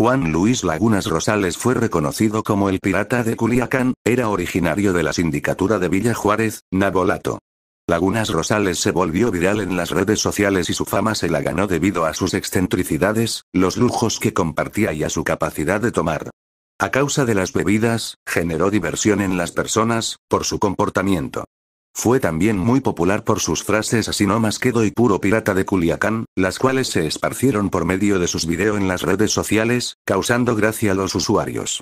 Juan Luis Lagunas Rosales fue reconocido como el pirata de Culiacán, era originario de la sindicatura de Villa Juárez, Nabolato. Lagunas Rosales se volvió viral en las redes sociales y su fama se la ganó debido a sus excentricidades, los lujos que compartía y a su capacidad de tomar. A causa de las bebidas, generó diversión en las personas, por su comportamiento. Fue también muy popular por sus frases así no más quedo y puro pirata de Culiacán, las cuales se esparcieron por medio de sus videos en las redes sociales, causando gracia a los usuarios.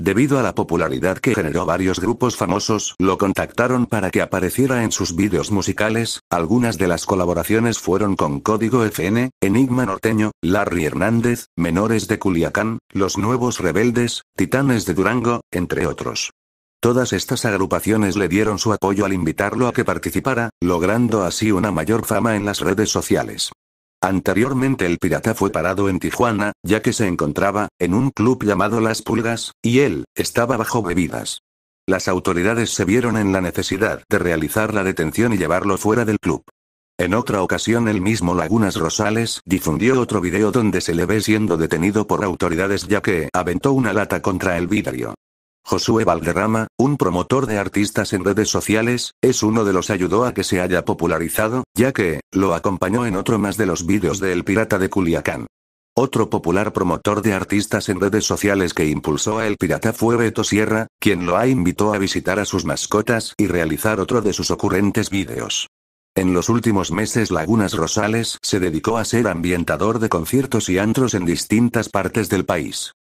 Debido a la popularidad que generó varios grupos famosos, lo contactaron para que apareciera en sus videos musicales, algunas de las colaboraciones fueron con Código FN, Enigma Norteño, Larry Hernández, Menores de Culiacán, Los Nuevos Rebeldes, Titanes de Durango, entre otros. Todas estas agrupaciones le dieron su apoyo al invitarlo a que participara, logrando así una mayor fama en las redes sociales. Anteriormente el pirata fue parado en Tijuana, ya que se encontraba, en un club llamado Las Pulgas, y él, estaba bajo bebidas. Las autoridades se vieron en la necesidad de realizar la detención y llevarlo fuera del club. En otra ocasión el mismo Lagunas Rosales difundió otro video donde se le ve siendo detenido por autoridades ya que aventó una lata contra el vidrio. Josué Valderrama, un promotor de artistas en redes sociales, es uno de los ayudó a que se haya popularizado, ya que, lo acompañó en otro más de los vídeos de El Pirata de Culiacán. Otro popular promotor de artistas en redes sociales que impulsó a El Pirata fue Beto Sierra, quien lo ha invitó a visitar a sus mascotas y realizar otro de sus ocurrentes vídeos. En los últimos meses Lagunas Rosales se dedicó a ser ambientador de conciertos y antros en distintas partes del país.